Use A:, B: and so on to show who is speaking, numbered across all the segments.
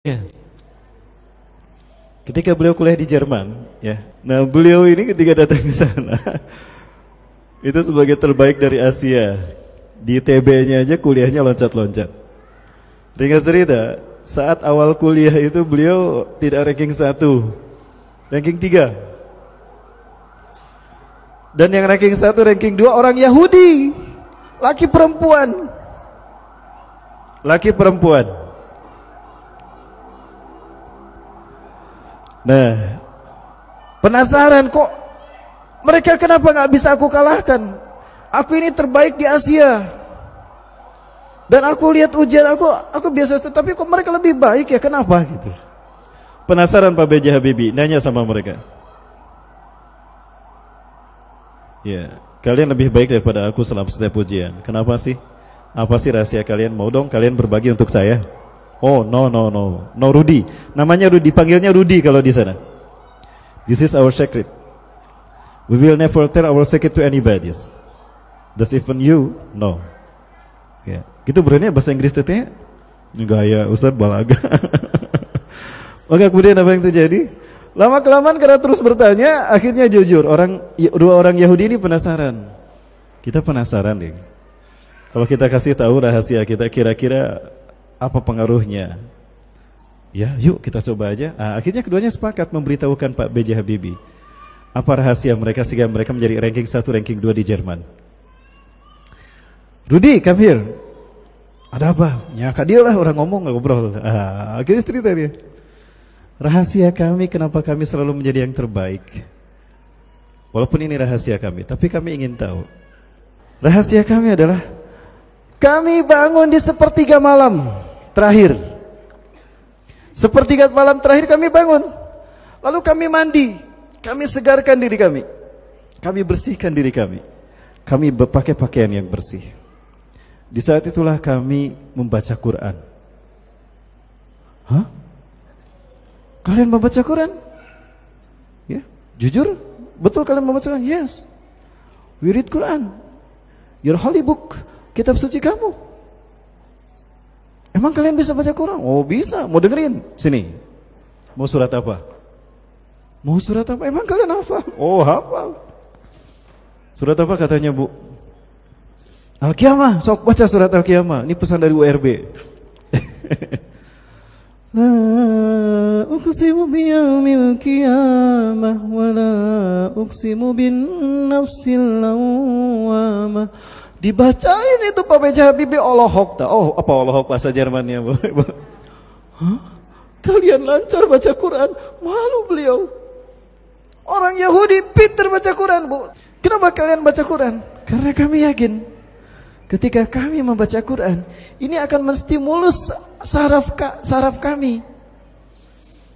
A: Ya. Ketika beliau kuliah di Jerman, ya. Nah, beliau ini ketika datang ke sana itu sebagai terbaik dari Asia. Di TB-nya aja kuliahnya loncat-loncat. Ringkas cerita, saat awal kuliah itu beliau tidak ranking 1. Ranking 3. Dan yang ranking 1, ranking 2 orang Yahudi. Laki perempuan. Laki perempuan. Nah, penasaran kok mereka kenapa nggak bisa aku kalahkan? Aku ini terbaik di Asia. Dan aku lihat ujian aku, aku biasa tetapi kok mereka lebih baik ya? Kenapa gitu? Penasaran Pak BJ Habibie, nanya sama mereka. Ya, kalian lebih baik daripada aku selama setiap ujian. Kenapa sih? Apa sih rahasia kalian? Mau dong kalian berbagi untuk saya? Oh, no, no, no. No Rudy. Namanya Rudy, panggilnya Rudy kalau di sana. This is our secret. We will never tell our secret to anybody. Does even you? No. Ya. Gitu berani ya? bahasa Inggris tetenya? Enggak ya, Ustaz balaga. Maka kemudian apa yang terjadi? Lama kelamaan karena terus bertanya, akhirnya jujur. Orang ya, dua orang Yahudi ini penasaran. Kita penasaran deh. Kalau kita kasih tahu rahasia kita kira-kira apa pengaruhnya? Ya, yuk kita coba aja. Nah, akhirnya keduanya sepakat memberitahukan Pak B.J. Habibie. Apa rahasia mereka sehingga mereka menjadi ranking satu ranking dua di Jerman? Rudi, here Ada apa? Ya, kak dia lah orang ngomong, ngobrol. Ah, akhirnya cerita dia. Rahasia kami kenapa kami selalu menjadi yang terbaik. Walaupun ini rahasia kami, tapi kami ingin tahu. Rahasia kami adalah kami bangun di sepertiga malam terakhir. Sepertiga malam terakhir kami bangun. Lalu kami mandi. Kami segarkan diri kami. Kami bersihkan diri kami. Kami berpakaian pakaian yang bersih. Di saat itulah kami membaca Quran. Hah? Kalian membaca Quran? Ya, jujur? Betul kalian membaca Quran? Yes. We read Quran. Your holy book, kitab suci kamu. Emang kalian bisa baca Quran? Oh bisa, mau dengerin? Sini. Mau surat apa? Mau surat apa? Emang kalian hafal? Oh hafal. Surat apa katanya bu? Al-Qiyamah, sok baca surat Al-Qiyamah. Ini pesan dari URB. La uqsimu qiyamah wa la bin nafsil lawamah Dibacain itu Pak Beja Habibie Olohok. Ta. Oh, apa Olohok bahasa Jermannya, Bu? Hah? Kalian lancar baca Quran? Malu beliau. Orang Yahudi pinter baca Quran, Bu. Kenapa kalian baca Quran? Karena kami yakin ketika kami membaca Quran, ini akan menstimulus saraf saraf kami.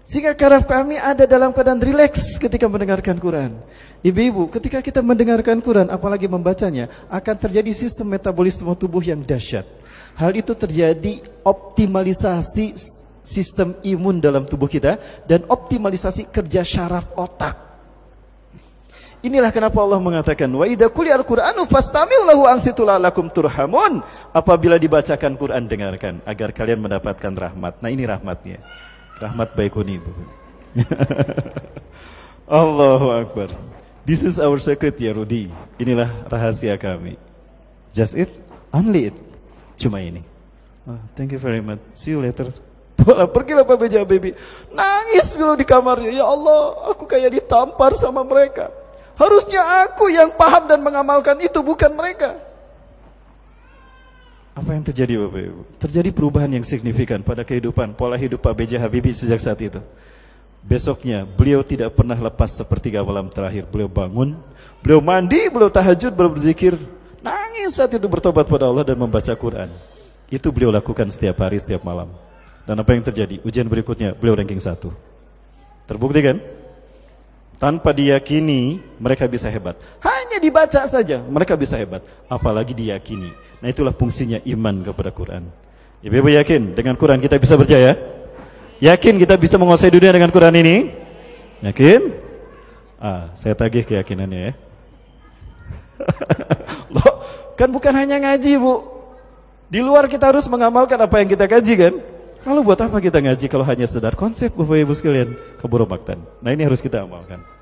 A: Sehingga karaf kami ada dalam keadaan rileks ketika mendengarkan Quran. Ibu-ibu, ketika kita mendengarkan Quran, apalagi membacanya, akan terjadi sistem metabolisme tubuh yang dahsyat. Hal itu terjadi optimalisasi sistem imun dalam tubuh kita dan optimalisasi kerja syaraf otak. Inilah kenapa Allah mengatakan wa idza quri'al qur'anu fastami'u lahu ansitu la'allakum turhamun. Apabila dibacakan Quran dengarkan agar kalian mendapatkan rahmat. Nah, ini rahmatnya. Rahmat Baikuni. Allahu Akbar. This is our secret ya Rudi. Inilah rahasia kami. Just it, only it. Cuma ini. Oh, thank you very much. See you later. Bola, pergi lah Pak jah Baby. Nangis belum di kamarnya. Ya Allah, aku kayak ditampar sama mereka. Harusnya aku yang paham dan mengamalkan itu, bukan mereka. Apa yang terjadi Bapak Ibu? Terjadi perubahan yang signifikan pada kehidupan pola hidup Pak B.J. Habibie sejak saat itu. Besoknya beliau tidak pernah lepas sepertiga malam terakhir. Beliau bangun, beliau mandi, beliau tahajud, beliau berzikir. Nangis saat itu bertobat pada Allah dan membaca Quran. Itu beliau lakukan setiap hari, setiap malam. Dan apa yang terjadi? Ujian berikutnya, beliau ranking satu. Terbukti kan? Tanpa diyakini, mereka bisa hebat. Hai! Hanya dibaca saja, mereka bisa hebat. Apalagi diyakini. Nah itulah fungsinya iman kepada Quran. Ibu-ibu yakin dengan Quran kita bisa berjaya? Yakin kita bisa menguasai dunia dengan Quran ini? Yakin? Ah, saya tagih keyakinannya ya. Loh, kan bukan hanya ngaji bu. Di luar kita harus mengamalkan apa yang kita kaji kan? Lalu buat apa kita ngaji kalau hanya sedar konsep Bapak Ibu sekalian? keburu maktan. Nah ini harus kita amalkan.